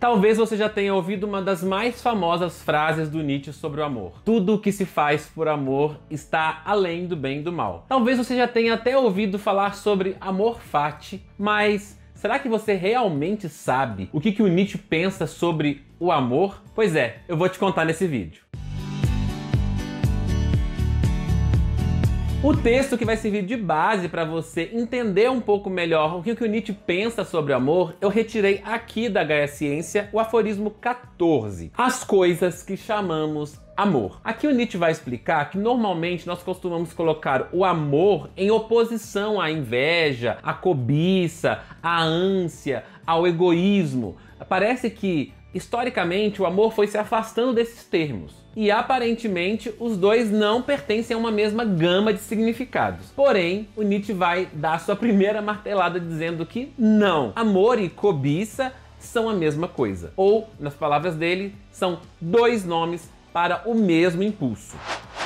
Talvez você já tenha ouvido uma das mais famosas frases do Nietzsche sobre o amor. Tudo o que se faz por amor está além do bem e do mal. Talvez você já tenha até ouvido falar sobre amor fati, mas será que você realmente sabe o que, que o Nietzsche pensa sobre o amor? Pois é, eu vou te contar nesse vídeo. O texto que vai servir de base para você entender um pouco melhor o que o Nietzsche pensa sobre o amor, eu retirei aqui da Gaia Ciência o aforismo 14. As coisas que chamamos amor. Aqui o Nietzsche vai explicar que normalmente nós costumamos colocar o amor em oposição à inveja, à cobiça, à ânsia, ao egoísmo. Parece que Historicamente, o amor foi se afastando desses termos, e aparentemente os dois não pertencem a uma mesma gama de significados. Porém, o Nietzsche vai dar sua primeira martelada dizendo que não, amor e cobiça são a mesma coisa, ou, nas palavras dele, são dois nomes para o mesmo impulso.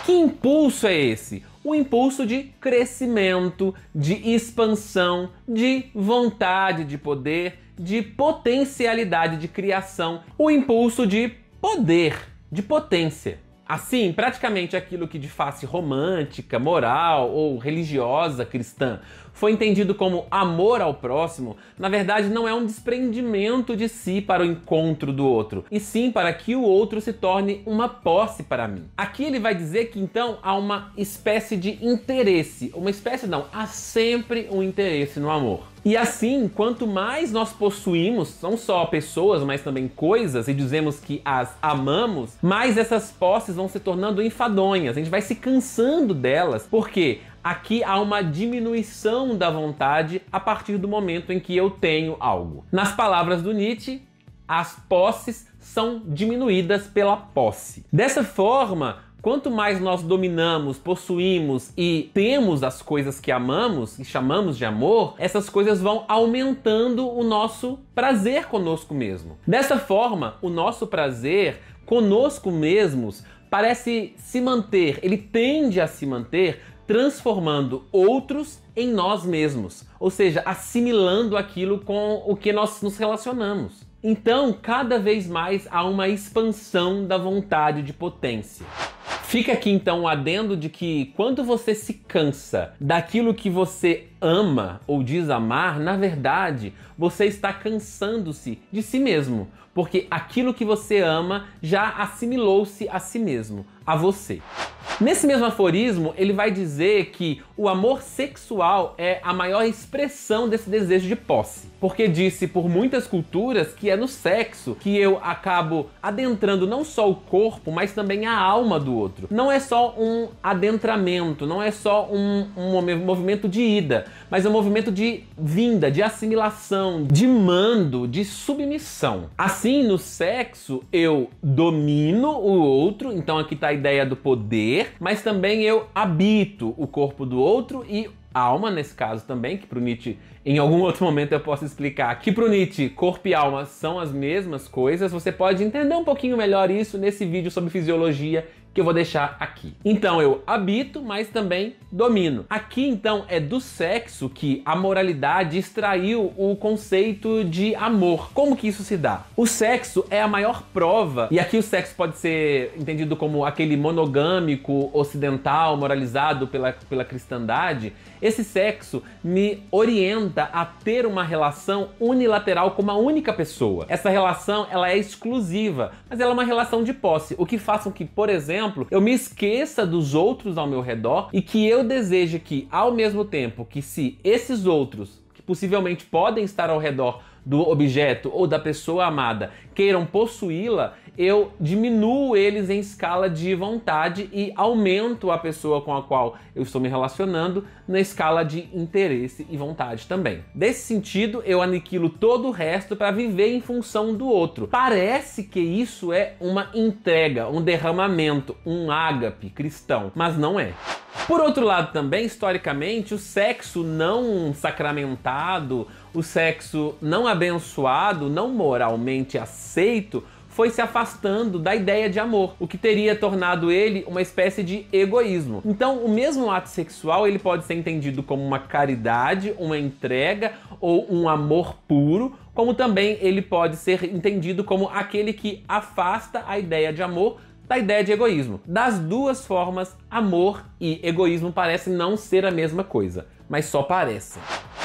Que impulso é esse? O impulso de crescimento, de expansão, de vontade de poder, de potencialidade de criação, o impulso de poder, de potência. Assim, praticamente aquilo que de face romântica, moral ou religiosa cristã foi entendido como amor ao próximo, na verdade não é um desprendimento de si para o encontro do outro, e sim para que o outro se torne uma posse para mim. Aqui ele vai dizer que então há uma espécie de interesse, uma espécie não, há sempre um interesse no amor. E assim, quanto mais nós possuímos, não só pessoas, mas também coisas, e dizemos que as amamos, mais essas posses vão se tornando enfadonhas. A gente vai se cansando delas, porque aqui há uma diminuição da vontade a partir do momento em que eu tenho algo. Nas palavras do Nietzsche, as posses são diminuídas pela posse. Dessa forma, Quanto mais nós dominamos, possuímos e temos as coisas que amamos e chamamos de amor, essas coisas vão aumentando o nosso prazer conosco mesmo. Dessa forma, o nosso prazer conosco mesmos parece se manter, ele tende a se manter transformando outros em nós mesmos, ou seja, assimilando aquilo com o que nós nos relacionamos. Então, cada vez mais há uma expansão da vontade de potência. Fica aqui então o adendo de que quando você se cansa daquilo que você ama ou diz amar, na verdade, você está cansando-se de si mesmo, porque aquilo que você ama já assimilou-se a si mesmo, a você. Nesse mesmo aforismo, ele vai dizer que o amor sexual é a maior expressão desse desejo de posse, porque disse por muitas culturas que é no sexo que eu acabo adentrando não só o corpo, mas também a alma do outro. Não é só um adentramento, não é só um, um movimento de ida, mas é um movimento de vinda, de assimilação, de mando, de submissão. Assim, no sexo, eu domino o outro, então aqui está a ideia do poder, mas também eu habito o corpo do outro e alma, nesse caso também, que para o Nietzsche em algum outro momento eu posso explicar que para o Nietzsche corpo e alma são as mesmas coisas. Você pode entender um pouquinho melhor isso nesse vídeo sobre fisiologia que eu vou deixar aqui. Então eu habito, mas também domino. Aqui então é do sexo que a moralidade extraiu o conceito de amor. Como que isso se dá? O sexo é a maior prova, e aqui o sexo pode ser entendido como aquele monogâmico ocidental moralizado pela, pela cristandade. Esse sexo me orienta a ter uma relação unilateral com uma única pessoa. Essa relação ela é exclusiva, mas ela é uma relação de posse, o que faz com que, por exemplo, exemplo, eu me esqueça dos outros ao meu redor e que eu deseje que, ao mesmo tempo que se esses outros, que possivelmente podem estar ao redor, do objeto ou da pessoa amada queiram possuí-la, eu diminuo eles em escala de vontade e aumento a pessoa com a qual eu estou me relacionando na escala de interesse e vontade também. Desse sentido, eu aniquilo todo o resto para viver em função do outro. Parece que isso é uma entrega, um derramamento, um ágape cristão, mas não é. Por outro lado, também, historicamente, o sexo não sacramentado o sexo não abençoado, não moralmente aceito, foi se afastando da ideia de amor, o que teria tornado ele uma espécie de egoísmo. Então, o mesmo ato sexual ele pode ser entendido como uma caridade, uma entrega ou um amor puro, como também ele pode ser entendido como aquele que afasta a ideia de amor da ideia de egoísmo. Das duas formas, amor e egoísmo parecem não ser a mesma coisa, mas só parecem.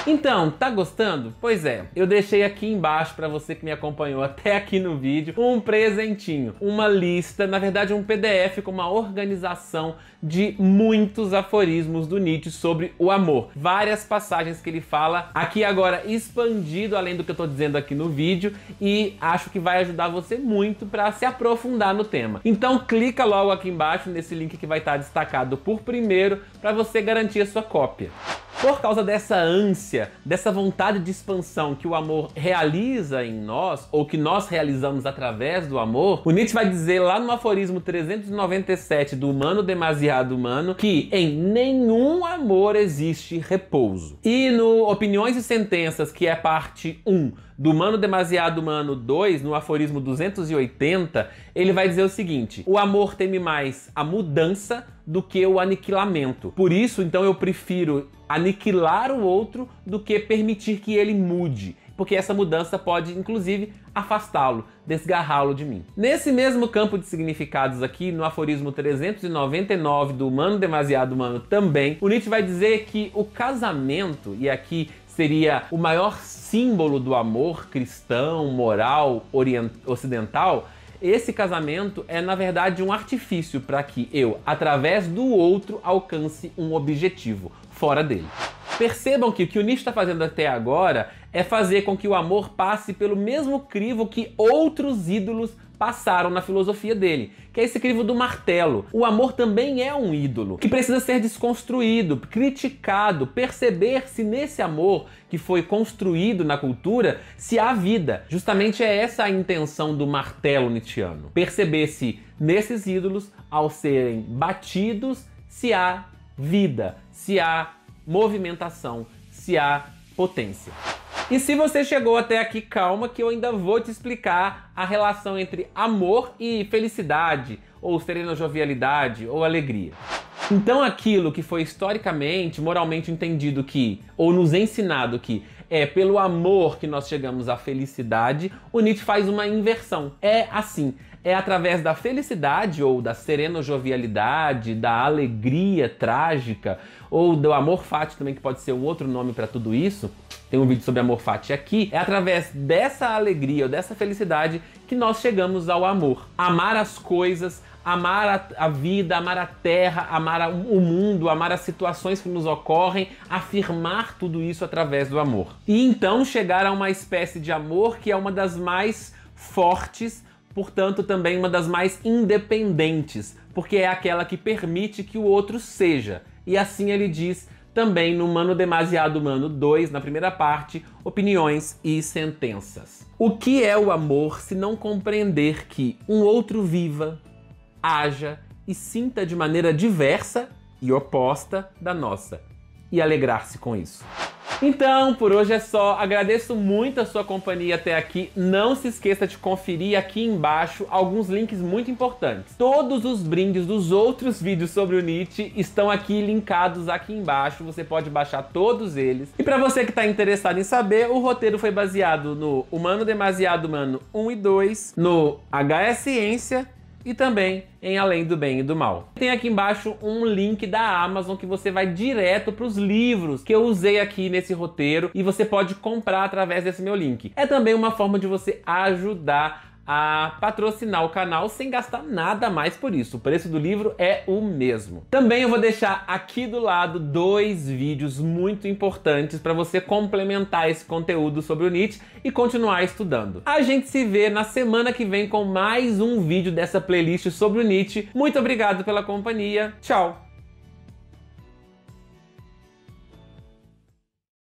Então, tá gostando? Pois é, eu deixei aqui embaixo para você que me acompanhou até aqui no vídeo um presentinho, uma lista, na verdade um PDF com uma organização de muitos aforismos do Nietzsche sobre o amor. Várias passagens que ele fala aqui agora expandido além do que eu tô dizendo aqui no vídeo e acho que vai ajudar você muito para se aprofundar no tema. Então clica logo aqui embaixo nesse link que vai estar tá destacado por primeiro para você garantir a sua cópia. Por causa dessa ânsia, dessa vontade de expansão que o amor realiza em nós, ou que nós realizamos através do amor, o Nietzsche vai dizer lá no aforismo 397 do Humano Demasiado Humano que em nenhum amor existe repouso. E no Opiniões e Sentenças, que é parte 1 do Humano Demasiado Humano 2, no aforismo 280, ele vai dizer o seguinte: o amor teme mais a mudança do que o aniquilamento. Por isso, então, eu prefiro aniquilar o outro do que permitir que ele mude porque essa mudança pode, inclusive, afastá-lo, desgarrá-lo de mim. Nesse mesmo campo de significados aqui, no aforismo 399 do Humano Demasiado Humano também, o Nietzsche vai dizer que o casamento, e aqui seria o maior símbolo do amor cristão, moral, ocidental, esse casamento é, na verdade, um artifício para que eu, através do outro, alcance um objetivo, fora dele. Percebam que o que o Nietzsche está fazendo até agora é fazer com que o amor passe pelo mesmo crivo que outros ídolos passaram na filosofia dele, que é esse crivo do martelo. O amor também é um ídolo que precisa ser desconstruído, criticado, perceber se nesse amor que foi construído na cultura se há vida. Justamente é essa a intenção do martelo Nietzscheano: Perceber se nesses ídolos, ao serem batidos, se há vida, se há movimentação, se há potência. E se você chegou até aqui, calma que eu ainda vou te explicar a relação entre amor e felicidade, ou serena jovialidade, ou alegria. Então aquilo que foi historicamente, moralmente entendido que, ou nos ensinado que, é pelo amor que nós chegamos à felicidade, o Nietzsche faz uma inversão. É assim, é através da felicidade ou da serena jovialidade, da alegria trágica ou do amor fati também que pode ser um outro nome para tudo isso. Tem um vídeo sobre amor fati aqui. É através dessa alegria ou dessa felicidade que nós chegamos ao amor. Amar as coisas, amar a, vida, amar a terra, amar o mundo, amar as situações que nos ocorrem, afirmar tudo isso através do amor. E então chegar a uma espécie de amor que é uma das mais fortes portanto, também uma das mais independentes, porque é aquela que permite que o outro seja. E assim ele diz também no Mano Demasiado Humano 2, na primeira parte, opiniões e sentenças. O que é o amor se não compreender que um outro viva, haja e sinta de maneira diversa e oposta da nossa, e alegrar-se com isso? Então, por hoje é só. Agradeço muito a sua companhia até aqui. Não se esqueça de conferir aqui embaixo alguns links muito importantes. Todos os brindes dos outros vídeos sobre o Nietzsche estão aqui linkados aqui embaixo. Você pode baixar todos eles. E para você que está interessado em saber, o roteiro foi baseado no Humano Demasiado Humano 1 e 2, no HS Ciência e também em Além do Bem e do Mal. Tem aqui embaixo um link da Amazon que você vai direto para os livros que eu usei aqui nesse roteiro e você pode comprar através desse meu link. É também uma forma de você ajudar a patrocinar o canal sem gastar nada mais por isso. O preço do livro é o mesmo. Também eu vou deixar aqui do lado dois vídeos muito importantes para você complementar esse conteúdo sobre o Nietzsche e continuar estudando. A gente se vê na semana que vem com mais um vídeo dessa playlist sobre o Nietzsche. Muito obrigado pela companhia. Tchau.